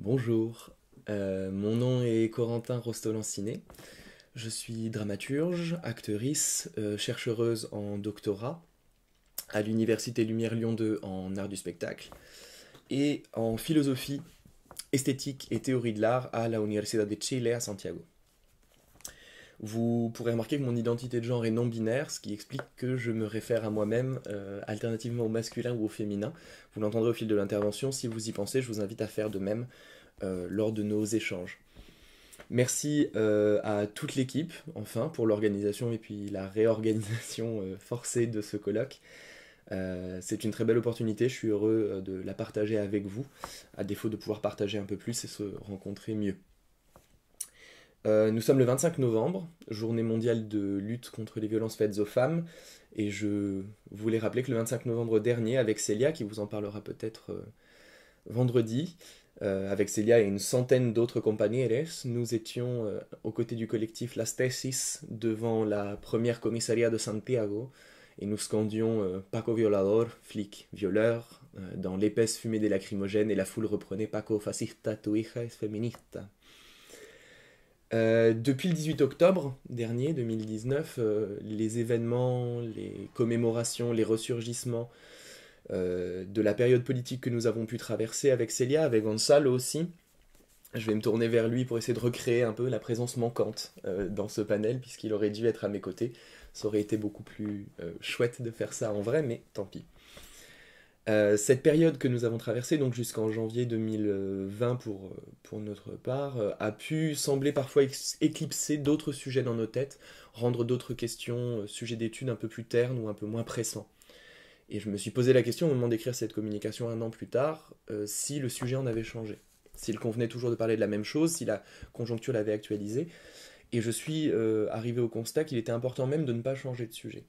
Bonjour, euh, mon nom est Corentin Rostolanciné. Je suis dramaturge, actrice, euh, chercheuse en doctorat à l'Université Lumière Lyon 2 en art du spectacle et en philosophie, esthétique et théorie de l'art à la Universidad de Chile à Santiago. Vous pourrez remarquer que mon identité de genre est non binaire, ce qui explique que je me réfère à moi-même euh, alternativement au masculin ou au féminin. Vous l'entendrez au fil de l'intervention. Si vous y pensez, je vous invite à faire de même euh, lors de nos échanges. Merci euh, à toute l'équipe, enfin, pour l'organisation et puis la réorganisation forcée de ce colloque. c'est une très belle opportunité, je suis heureux de la partager avec vous, à défaut de pouvoir partager un peu plus et se rencontrer mieux. Euh, nous sommes le 25 novembre, journée mondiale de lutte contre les violences faites aux femmes, et je voulais rappeler que le 25 novembre dernier, avec Célia, qui vous en parlera peut-être euh, vendredi, euh, avec Célia et une centaine d'autres compagnies, nous étions aux côtés du collectif Las Tesis devant la première commissaria de Santiago, et nous scandions Paco Violador, flic violeur, dans l'épaisse fumée des lacrymogènes, et la foule reprenait Paco fascista, tu hija es feminista. Euh, depuis le 18 octobre dernier 2019, euh, les événements, les commémorations, les ressurgissements euh, de la période politique que nous avons pu traverser avec Célia, avec Gonzalo aussi, je vais me tourner vers lui pour essayer de recréer un peu la présence manquante dans ce panel, puisqu'il aurait dû être à mes côtés. Ça aurait été beaucoup plus chouette de faire ça en vrai, mais tant pis. Euh, cette période que nous avons traversée, donc jusqu'en janvier 2020 pour, euh, pour notre part, euh, a pu sembler parfois éclipser d'autres sujets dans nos têtes, rendre d'autres questions, sujets d'études un peu plus ternes ou un peu moins pressants. Et je me suis posé la question au moment d'écrire cette communication un an plus tard, si le sujet en avait changé, s'il convenait toujours de parler de la même chose, si la conjoncture l'avait actualisé. Et je suis arrivé au constat qu'il était important même de ne pas changer de sujet.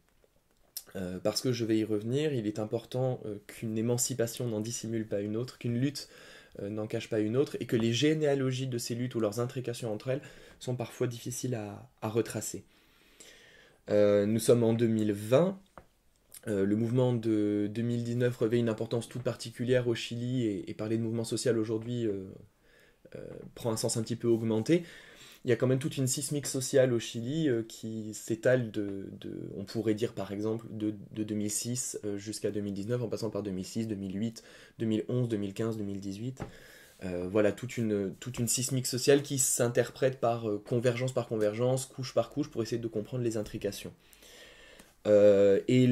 Euh, parce que je vais y revenir, il est important euh, qu'une émancipation n'en dissimule pas une autre, qu'une lutte euh, n'en cache pas une autre, et que les généalogies de ces luttes ou leurs intrications entre elles sont parfois difficiles à, retracer. nous sommes en 2020, le mouvement de 2019 revêt une importance toute particulière au Chili, et parler de mouvement social aujourd'hui prend un sens un petit peu augmenté il y a quand même toute une sismique sociale au Chili euh, qui s'étale de, on pourrait dire par exemple, de, 2006 euh, jusqu'à 2019, en passant par 2006, 2008, 2011, 2015, 2018. voilà, toute une, toute une sismique sociale qui s'interprète par euh, convergence par convergence, couche par couche, pour essayer de comprendre les intrications. et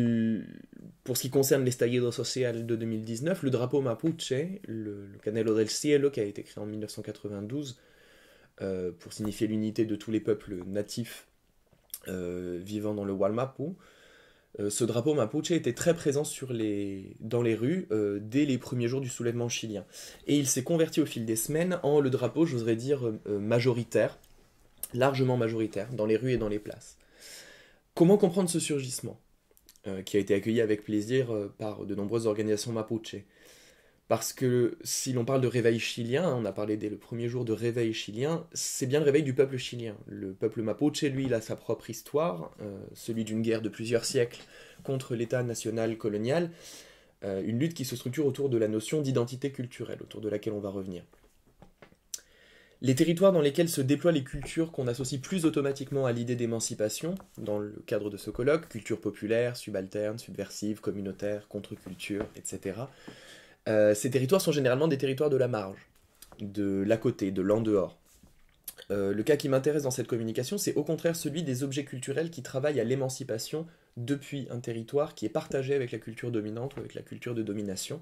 pour ce qui concerne l'estallido social de 2019, le drapeau mapuche, le, le Canelo del Cielo, qui a été créé en 1992, euh, pour signifier l'unité de tous les peuples natifs euh, vivant dans le Walmapu. Euh, ce drapeau mapuche était très présent dans les rues dès les premiers jours du soulèvement chilien. Et il s'est converti au fil des semaines en le drapeau, j'oserais dire, majoritaire, largement majoritaire, dans les rues et dans les places. Comment comprendre ce surgissement qui a été accueilli avec plaisir par de nombreuses organisations mapuche parce que si l'on parle de réveil chilien, hein, on a parlé dès le premier jour de réveil chilien, c'est bien le réveil du peuple chilien. Le peuple mapuche, lui, il a sa propre histoire, euh, celui d'une guerre de plusieurs siècles contre l'État national colonial, euh, une lutte qui se structure autour de la notion d'identité culturelle, autour de laquelle on va revenir. Les territoires dans lesquels se déploient les cultures qu'on associe plus automatiquement à l'idée d'émancipation, dans le cadre de ce colloque, culture populaire, subalterne, subversive, communautaire, contre-culture, etc., euh, ces territoires sont généralement des territoires de la marge, de l'à côté, de l'en dehors. Euh, le cas qui m'intéresse dans cette communication, c'est au contraire celui des objets culturels qui travaillent à l'émancipation depuis un territoire qui est partagé avec la culture dominante ou avec la culture de domination.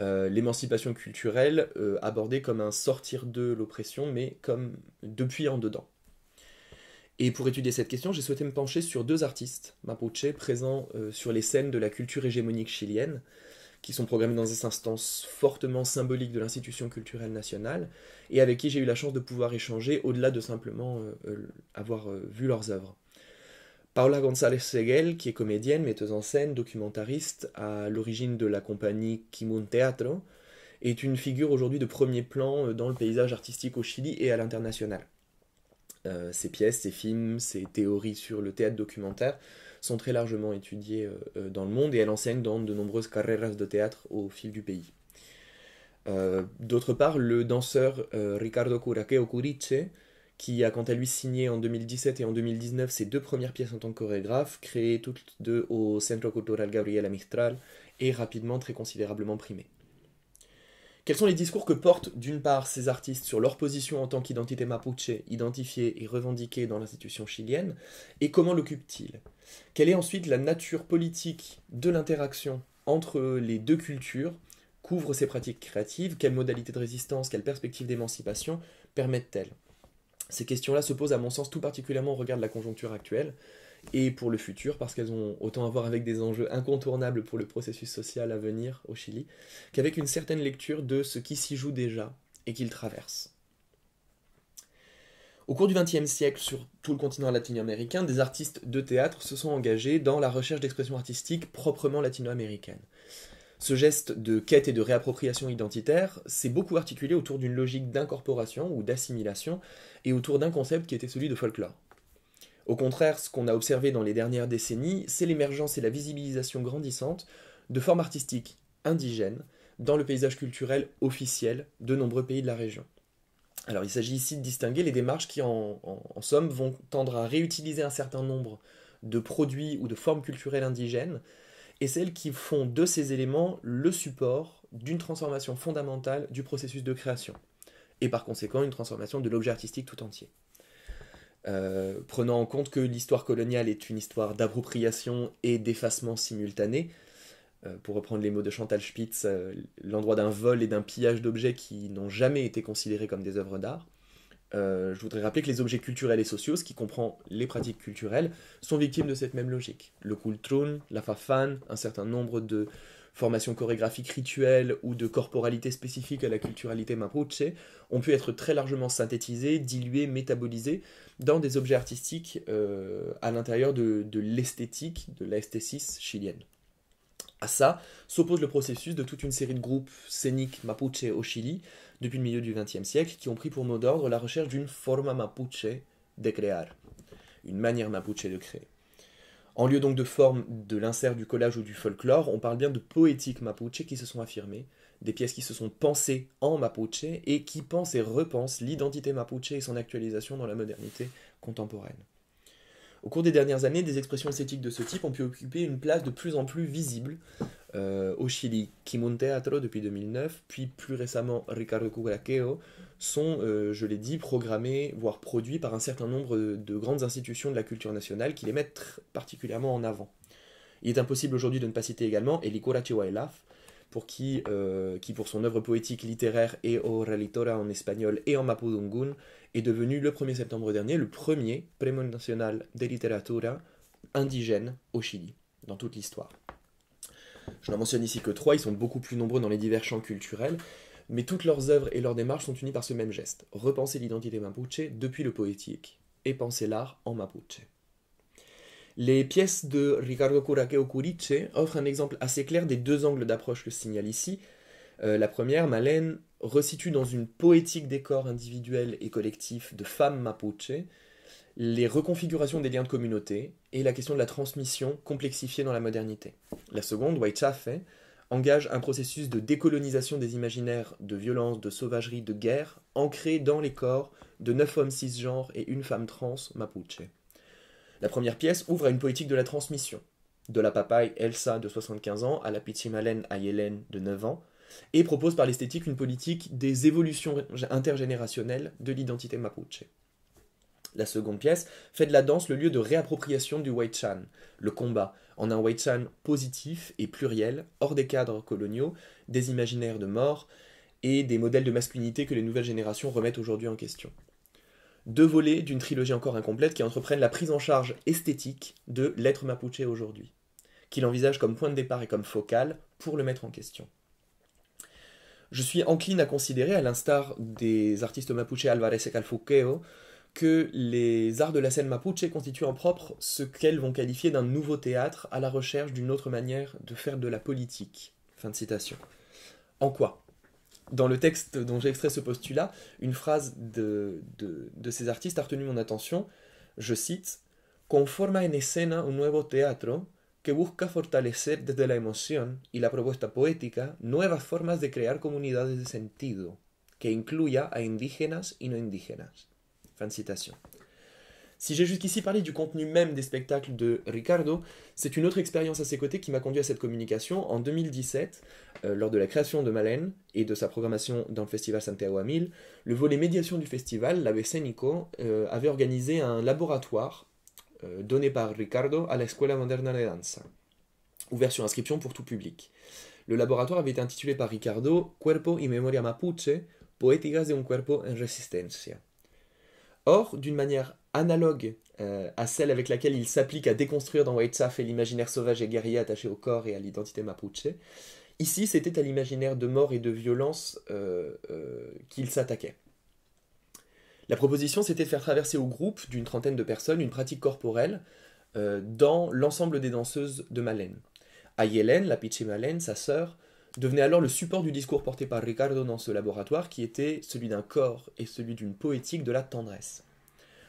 Euh, l'émancipation culturelle abordée comme un sortir de l'oppression, mais comme depuis en dedans. Et pour étudier cette question, j'ai souhaité me pencher sur deux artistes mapuche présents sur les scènes de la culture hégémonique chilienne, qui sont programmés dans des instances fortement symboliques de l'institution culturelle nationale, et avec qui j'ai eu la chance de pouvoir échanger au-delà de simplement euh, euh, avoir euh, vu leurs œuvres. Paola González seguel qui est comédienne, metteuse en scène, documentariste, à l'origine de la compagnie Kimun Teatro, est une figure aujourd'hui de premier plan dans le paysage artistique au Chili et à l'international. ses pièces, ses films, ses théories sur le théâtre documentaire sont très largement étudiées euh, euh, dans le monde et elle enseigne dans de nombreuses carreras de théâtre au fil du pays. Euh, d'autre part, le danseur Ricardo Curaqueo Curice, qui a quant à lui signé en 2017 et en 2019 ses deux premières pièces en tant que chorégraphe, créées toutes deux au Centro Cultural Gabriela Mistral est rapidement très considérablement primé. Quels sont les discours que portent d'une part ces artistes sur leur position en tant qu'identité mapuche, identifiée et revendiquée dans l'institution chilienne, et comment l'occupent-ils Quelle est ensuite la nature politique de l'interaction entre les deux cultures Couvrent ces pratiques créatives Quelles modalités de résistance, quelles perspectives d'émancipation permettent-elles Ces questions-là se posent à mon sens tout particulièrement au regard de la conjoncture actuelle, et pour le futur, parce qu'elles ont autant à voir avec des enjeux incontournables pour le processus social à venir au Chili, qu'avec une certaine lecture de ce qui s'y joue déjà et qu'il traverse. Au cours du XXe siècle, sur tout le continent latino-américain, des artistes de théâtre se sont engagés dans la recherche d'expressions artistiques proprement latino-américaines. Ce geste de quête et de réappropriation identitaire s'est beaucoup articulé autour d'une logique d'incorporation ou d'assimilation et autour d'un concept qui était celui de folklore. Au contraire, ce qu'on a observé dans les dernières décennies, c'est l'émergence et la visibilisation grandissante de formes artistiques indigènes dans le paysage culturel officiel de nombreux pays de la région. Alors il s'agit ici de distinguer les démarches qui, en, en, somme, vont tendre à réutiliser un certain nombre de produits ou de formes culturelles indigènes, et celles qui font de ces éléments le support d'une transformation fondamentale du processus de création, et par conséquent une transformation de l'objet artistique tout entier. Euh, prenant en compte que l'histoire coloniale est une histoire d'appropriation et d'effacement simultané. Euh, pour reprendre les mots de Chantal Spitz, euh, l'endroit d'un vol et d'un pillage d'objets qui n'ont jamais été considérés comme des œuvres d'art. je voudrais rappeler que les objets culturels et sociaux, ce qui comprend les pratiques culturelles, sont victimes de cette même logique. Le kultrun, la fafan, un certain nombre de formation chorégraphique rituelle ou de corporalité spécifique à la culturalité mapuche ont pu être très largement synthétisées, diluées, métabolisées dans des objets artistiques euh, à l'intérieur de, l'esthétique, de l'esthésis chilienne. À ça s'oppose le processus de toute une série de groupes scéniques mapuche au Chili, depuis le milieu du XXe siècle, qui ont pris pour mot d'ordre la recherche d'une forma mapuche de crear, une manière mapuche de créer. En lieu donc de forme de l'insert du collage ou du folklore, on parle bien de poétiques mapuche qui se sont affirmées, des pièces qui se sont pensées en mapuche et qui pensent et repensent l'identité mapuche et son actualisation dans la modernité contemporaine. Au cours des dernières années, des expressions esthétiques de ce type ont pu occuper une place de plus en plus visible euh, au Chili. Kimun Teatro depuis 2009, puis plus récemment Ricardo Curaqueo, sont, euh, je l'ai dit, programmés, voire produits par un certain nombre de, grandes institutions de la culture nationale qui les mettent particulièrement en avant. Il est impossible aujourd'hui de ne pas citer également Elikora Chihuahilaf, pour qui, euh, qui, pour son œuvre poétique, littéraire et oralitora en espagnol et en mapudungun, est devenu le 1er septembre dernier le premier Premio Nacional de Literatura indigène au Chili, dans toute l'histoire. Je n'en mentionne ici que trois, ils sont beaucoup plus nombreux dans les divers champs culturels, mais toutes leurs œuvres et leurs démarches sont unies par ce même geste, repenser l'identité mapuche depuis le poétique, et penser l'art en mapuche. Les pièces de Ricardo Curaqueo Curice offrent un exemple assez clair des deux angles d'approche que je signale ici. Euh, la première, Malène, resitue dans une poétique des corps individuels et collectifs de femmes mapuche, les reconfigurations des liens de communauté et la question de la transmission complexifiée dans la modernité. La seconde, Waichafe, engage un processus de décolonisation des imaginaires de violence, de sauvagerie, de guerre, ancrés dans les corps de neuf hommes cisgenres et une femme trans mapuche. La première pièce ouvre à une poétique de la transmission, de la papaye Elsa de 75 ans à la à Ayelen de 9 ans, et propose par l'esthétique une politique des évolutions intergénérationnelles de l'identité mapuche. La seconde pièce fait de la danse le lieu de réappropriation du Waichan, le combat, en un Waichan positif et pluriel, hors des cadres coloniaux, des imaginaires de mort et des modèles de masculinité que les nouvelles générations remettent aujourd'hui en question. Deux volets d'une trilogie encore incomplète qui entreprennent la prise en charge esthétique de l'être mapuche aujourd'hui, qu'il envisage comme point de départ et comme focal pour le mettre en question je suis encline à considérer, à l'instar des artistes mapuche Alvarez et Calfuqueo, que les arts de la scène mapuche constituent en propre ce qu'elles vont qualifier d'un nouveau théâtre à la recherche d'une autre manière de faire de la politique. Fin de citation. En quoi Dans le texte dont j'ai extrait ce postulat, une phrase de, de, ces artistes a retenu mon attention. Je cite Conforma en escena un nuevo teatro que busca fortalecer desde la emoción y la propuesta poética nuevas formas de crear comunidades de sentido, que incluya a indígenas y no indígenas. Fin de citation. Si j'ai jusqu'ici parlé du contenu même des spectacles de Ricardo, c'est une autre expérience à ses côtés qui m'a conduit à cette communication. En 2017, euh, lors de la création de Malène et de sa programmation dans le festival Santiago a 1000, le volet médiation du festival, la euh, avait organisé un laboratoire euh, donné par Ricardo à la Escuela Moderna de Danza, ouvert sur inscription pour tout public. Le laboratoire avait été intitulé par Ricardo Cuerpo y Memoria Mapuche, Poéticas de un Cuerpo en Resistencia. Or, d'une manière analogue euh, à celle avec laquelle il s'applique à déconstruire dans White et l'imaginaire sauvage et guerrier attaché au corps et à l'identité mapuche, ici c'était à l'imaginaire de mort et de violence euh, qu'il s'attaquait. La proposition, c'était de faire traverser au groupe d'une trentaine de personnes une pratique corporelle euh, dans l'ensemble des danseuses de Malène. Ayelen, la Piché Malène, sa sœur, devenait alors le support du discours porté par Ricardo dans ce laboratoire qui était celui d'un corps et celui d'une poétique de la tendresse.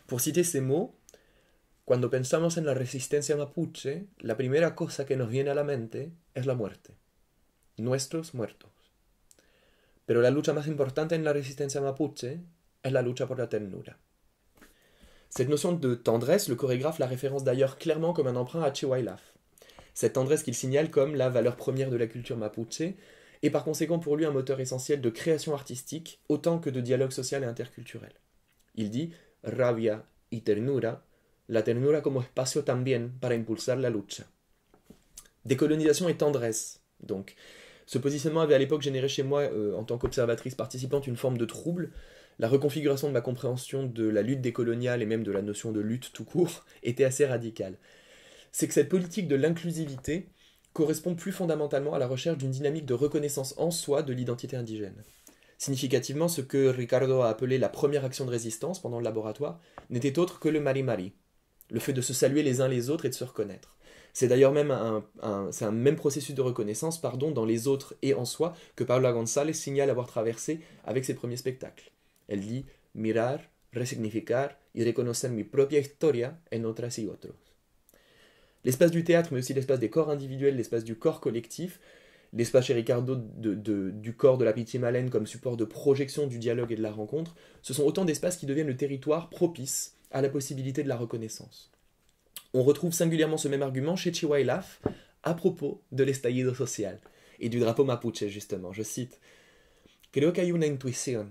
Pour citer ces mots, Cuando pensamos en la resistencia mapuche, la primera cosa que nos viene a la mente es la muerte. Nuestros muertos. Pero la lucha más importante en la resistencia mapuche la lucha por la ternura. Cette notion de tendresse, le chorégraphe la référence d'ailleurs clairement comme un emprunt à Chewailaf. Cette tendresse qu'il signale comme la valeur première de la culture mapuche, est par conséquent pour lui un moteur essentiel de création artistique autant que de dialogue social et interculturel. Il dit rabia y ternura, la ternura como espacio también para impulsar la lucha. Décolonisation et tendresse, donc. Ce positionnement avait à l'époque généré chez moi, euh, en tant qu'observatrice participante, une forme de trouble, la reconfiguration de ma compréhension de la lutte décoloniale et même de la notion de lutte tout court était assez radicale. C'est que cette politique de l'inclusivité correspond plus fondamentalement à la recherche d'une dynamique de reconnaissance en soi de l'identité indigène. Significativement, ce que Ricardo a appelé la première action de résistance pendant le laboratoire n'était autre que le mari-mari, le fait de se saluer les uns les autres et de se reconnaître. C'est d'ailleurs même un, même processus de reconnaissance pardon, dans les autres et en soi que Paola González signale avoir traversé avec ses premiers spectacles. Elle dit mirar, resignificar y reconocer mi propia historia en otras y otros. L'espace du théâtre, mais aussi l'espace des corps individuels, l'espace du corps collectif, l'espace chez Ricardo du corps de la pitié malène comme support de projection du dialogue et de la rencontre, ce sont autant d'espaces qui deviennent le territoire propice à la possibilité de la reconnaissance. On retrouve singulièrement ce même argument chez Chihuahilaf à propos de l'estallido social et du drapeau mapuche, justement. Je cite Creo que hay una intuición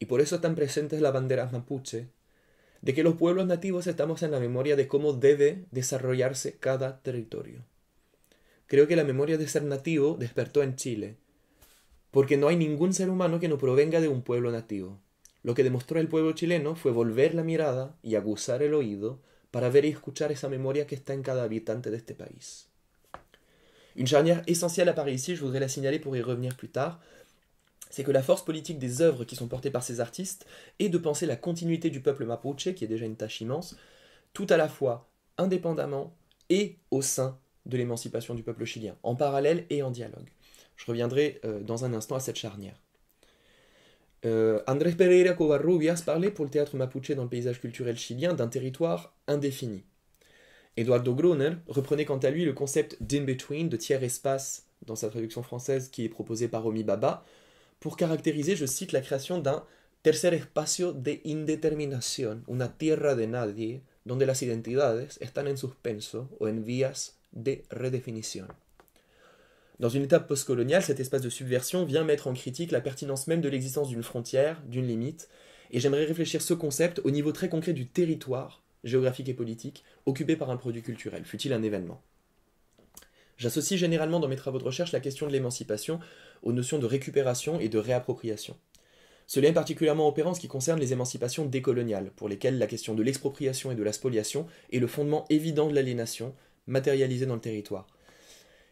y por eso están presentes las banderas mapuche, de que los pueblos nativos estamos en la memoria de cómo debe desarrollarse cada territorio. Creo que la memoria de ser nativo despertó en Chile, porque no hay ningún ser humano que no provenga de un pueblo nativo. Lo que demostró el pueblo chileno fue volver la mirada y aguzar el oído para ver y escuchar esa memoria que está en cada habitante de este país. Une charnière essentielle apparaît ici, je voudrais la signaler pour y revenir plus tard, c'est que la force politique des œuvres qui sont portées par ces artistes est de penser la continuité du peuple mapuche, qui est déjà une tâche immense, tout à la fois indépendamment et au sein de l'émancipation du peuple chilien, en parallèle et en dialogue. Je reviendrai euh, dans un instant à cette charnière. Euh, André Pereira Covarrubias parlait pour le théâtre mapuche dans le paysage culturel chilien d'un territoire indéfini. Eduardo Groner reprenait quant à lui le concept d'in-between, de tiers-espace, dans sa traduction française qui est proposée par Omi Baba, pour caractériser, je cite, la création d'un tercer espacio de indeterminación, una tierra de nadie, donde las identidades están en suspenso o en vías de redefinición. Dans une étape postcoloniale, cet espace de subversion vient mettre en critique la pertinence même de l'existence d'une frontière, d'une limite, et j'aimerais réfléchir ce concept au niveau très concret du territoire, géographique et politique, occupé par un produit culturel, fut-il un événement. J'associe généralement dans mes travaux de recherche la question de l'émancipation aux notions de récupération et de réappropriation. Cela est particulièrement opérant en ce qui concerne les émancipations décoloniales, pour lesquelles la question de l'expropriation et de la spoliation est le fondement évident de l'aliénation, matérialisée dans le territoire.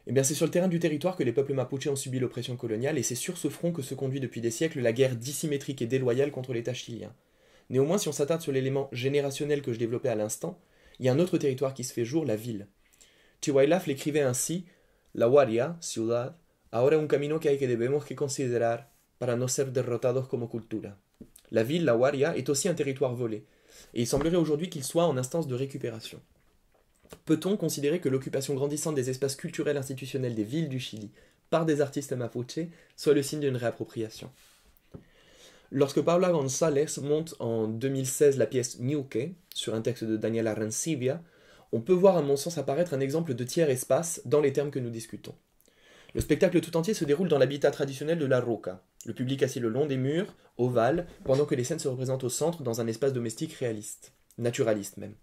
Et eh bien, c'est sur le terrain du territoire que les peuples mapuches ont subi l'oppression coloniale, et c'est sur ce front que se conduit depuis des siècles la guerre dissymétrique et déloyale contre l'État chilien. Néanmoins, si on s'attarde sur l'élément générationnel que je développais à l'instant, il y a un autre territoire qui se fait jour, la ville. Chihuahua l'écrivait ainsi La Waria, ciudad, ahora un camino que hay que debemos que considerar para no ser derrotados como cultura. La ville, La Huaria, est aussi un territoire volé, et il semblerait aujourd'hui qu'il soit en instance de récupération. Peut-on considérer que l'occupation grandissante des espaces culturels institutionnels des villes du Chili par des artistes mapuche soit le signe d'une réappropriation Lorsque Paula González monte en 2016 la pièce Ñuque, sur un texte de Daniela Rancibia, on peut voir à mon sens apparaître un exemple de tiers-espace dans les termes que nous discutons. Le spectacle tout entier se déroule dans l'habitat traditionnel de la Roca, le public assis le long des murs, ovale, pendant que les scènes se représentent au centre dans un espace domestique réaliste, naturaliste même.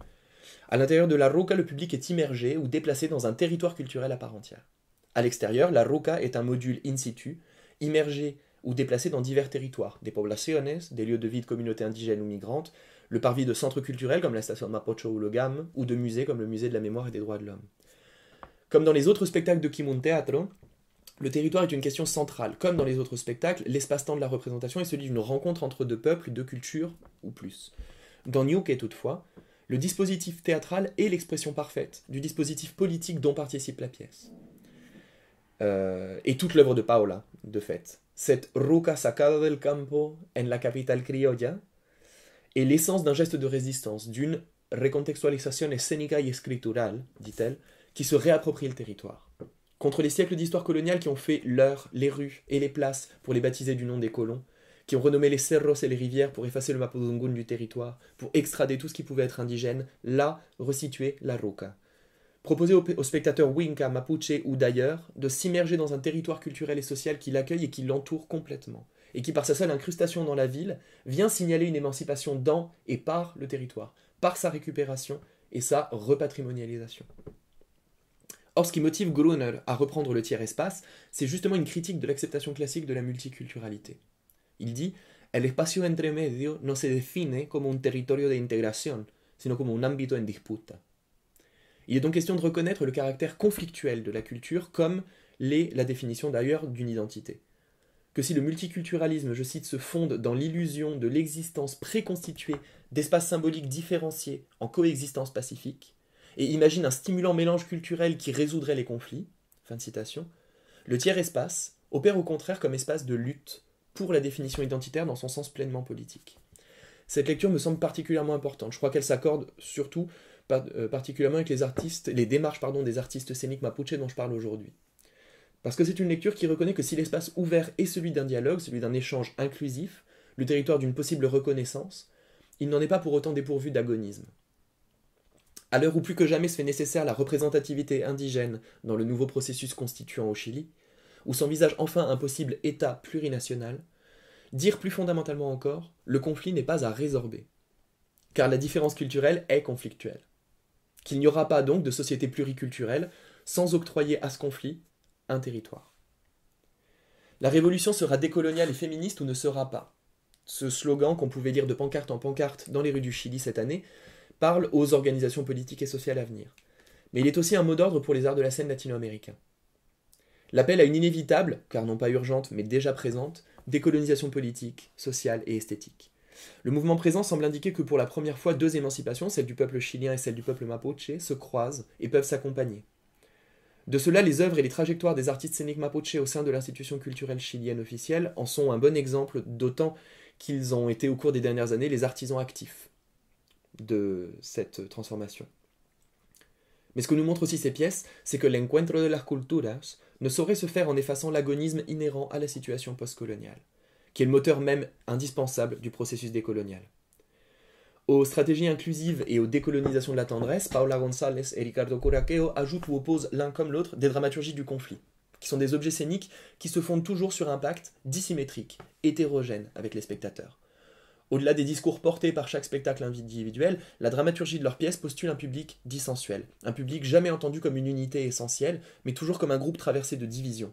À l'intérieur de la Roca, le public est immergé ou déplacé dans un territoire culturel à part entière. À l'extérieur, la Roca est un module in situ, immergé ou déplacé dans divers territoires, des poblaciones, des lieux de vie de communautés indigènes ou migrantes, le parvis de centres culturels comme la station de Mapocho ou le GAM, ou de musées comme le musée de la mémoire et des droits de l'homme. Comme dans les autres spectacles de Kimun Teatro, le territoire est une question centrale. Comme dans les autres spectacles, l'espace-temps de la représentation est celui d'une rencontre entre deux peuples, deux cultures, ou plus. Dans est toutefois, le dispositif théâtral est l'expression parfaite du dispositif politique dont participe la pièce. Euh, et toute l'œuvre de Paola, de fait. Cette ruca sacada del campo en la capital criolla, et l'essence d'un geste de résistance, d'une recontextualisation escénica et scripturale, dit-elle, qui se réapproprie le territoire. Contre les siècles d'histoire coloniale qui ont fait l'heure, les rues et les places pour les baptiser du nom des colons, qui ont renommé les cerros et les rivières pour effacer le mapudungun du territoire, pour extrader tout ce qui pouvait être indigène, là resituer la roca. Proposer aux, spectateurs winka Mapuche ou d'ailleurs de s'immerger dans un territoire culturel et social qui l'accueille et qui l'entoure complètement et qui, par sa seule incrustation dans la ville, vient signaler une émancipation dans et par le territoire, par sa récupération et sa repatrimonialisation. Or, ce qui motive Gruner à reprendre le tiers-espace, c'est justement une critique de l'acceptation classique de la multiculturalité. Il dit El espacio entre medio no se define como un territorio de integración, sino como un ámbito en disputa. Il est donc question de reconnaître le caractère conflictuel de la culture comme l'est la définition d'ailleurs d'une identité que si le multiculturalisme, je cite, se fonde dans l'illusion de l'existence préconstituée d'espaces symboliques différenciés en coexistence pacifique, et imagine un stimulant mélange culturel qui résoudrait les conflits, fin de citation, le tiers-espace opère au contraire comme espace de lutte pour la définition identitaire dans son sens pleinement politique. Cette lecture me semble particulièrement importante. Je crois qu'elle s'accorde surtout euh, particulièrement avec les artistes, les démarches pardon, des artistes scéniques mapuche dont je parle aujourd'hui. Parce que c'est une lecture qui reconnaît que si l'espace ouvert est celui d'un dialogue, celui d'un échange inclusif, le territoire d'une possible reconnaissance, il n'en est pas pour autant dépourvu d'agonisme. À l'heure où plus que jamais se fait nécessaire la représentativité indigène dans le nouveau processus constituant au Chili, où s'envisage enfin un possible État plurinational, dire plus fondamentalement encore, le conflit n'est pas à résorber. Car la différence culturelle est conflictuelle. Qu'il n'y aura pas donc de société pluriculturelle sans octroyer à ce conflit un territoire. La révolution sera décoloniale et féministe ou ne sera pas. Ce slogan qu'on pouvait lire de pancarte en pancarte dans les rues du Chili cette année parle aux organisations politiques et sociales à venir. Mais il est aussi un mot d'ordre pour les arts de la scène latino-américain. L'appel à une inévitable, car non pas urgente, mais déjà présente, décolonisation politique, sociale et esthétique. Le mouvement présent semble indiquer que pour la première fois, deux émancipations, celle du peuple chilien et celle du peuple mapuche, se croisent et peuvent s'accompagner. De cela, les œuvres et les trajectoires des artistes scéniques mapuche au sein de l'institution culturelle chilienne officielle en sont un bon exemple, d'autant qu'ils ont été au cours des dernières années les artisans actifs de cette transformation. Mais ce que nous montrent aussi ces pièces, c'est que l'encuentro de las culturas ne saurait se faire en effaçant l'agonisme inhérent à la situation postcoloniale, qui est le moteur même indispensable du processus décolonial. Aux stratégies inclusives et aux décolonisations de la tendresse, Paola González et Ricardo Coraqueo ajoutent ou opposent l'un comme l'autre des dramaturgies du conflit, qui sont des objets scéniques qui se fondent toujours sur un pacte dissymétrique, hétérogène avec les spectateurs. Au-delà des discours portés par chaque spectacle individuel, la dramaturgie de leurs pièces postule un public dissensuel, un public jamais entendu comme une unité essentielle, mais toujours comme un groupe traversé de divisions.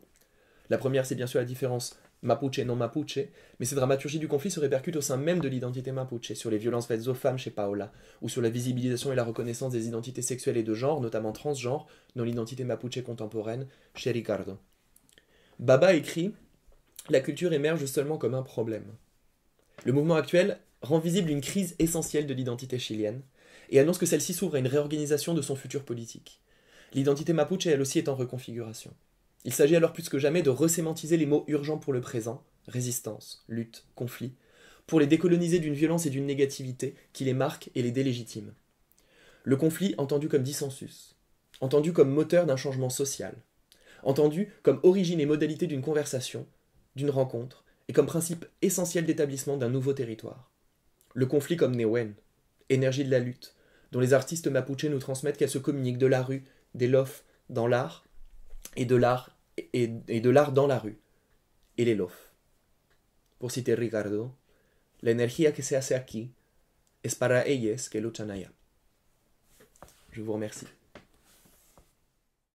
La première, c'est bien sûr la différence mapuche non mapuche, mais ces dramaturgies du conflit se répercutent au sein même de l'identité mapuche, sur les violences faites aux femmes chez Paola, ou sur la visibilisation et la reconnaissance des identités sexuelles et de genre, notamment transgenre, dans l'identité mapuche contemporaine, chez Ricardo. Baba écrit La culture émerge seulement comme un problème. Le mouvement actuel rend visible une crise essentielle de l'identité chilienne, et annonce que celle-ci s'ouvre à une réorganisation de son futur politique. L'identité mapuche, elle aussi, est en reconfiguration. Il s'agit alors plus que jamais de resémantiser les mots urgents pour le présent, résistance, lutte, conflit, pour les décoloniser d'une violence et d'une négativité qui les marquent et les délégitiment. Le conflit entendu comme dissensus, entendu comme moteur d'un changement social, entendu comme origine et modalité d'une conversation, d'une rencontre, et comme principe essentiel d'établissement d'un nouveau territoire. Le conflit comme Newen, énergie de la lutte, dont les artistes mapuche nous transmettent qu'elle se communique de la rue, des lofs, dans l'art, et de l'art et, de l'art dans la rue. et les lofs. Pour citer Ricardo, l'énergie qui que se hace aquí es para ellas que luchan Je vous remercie.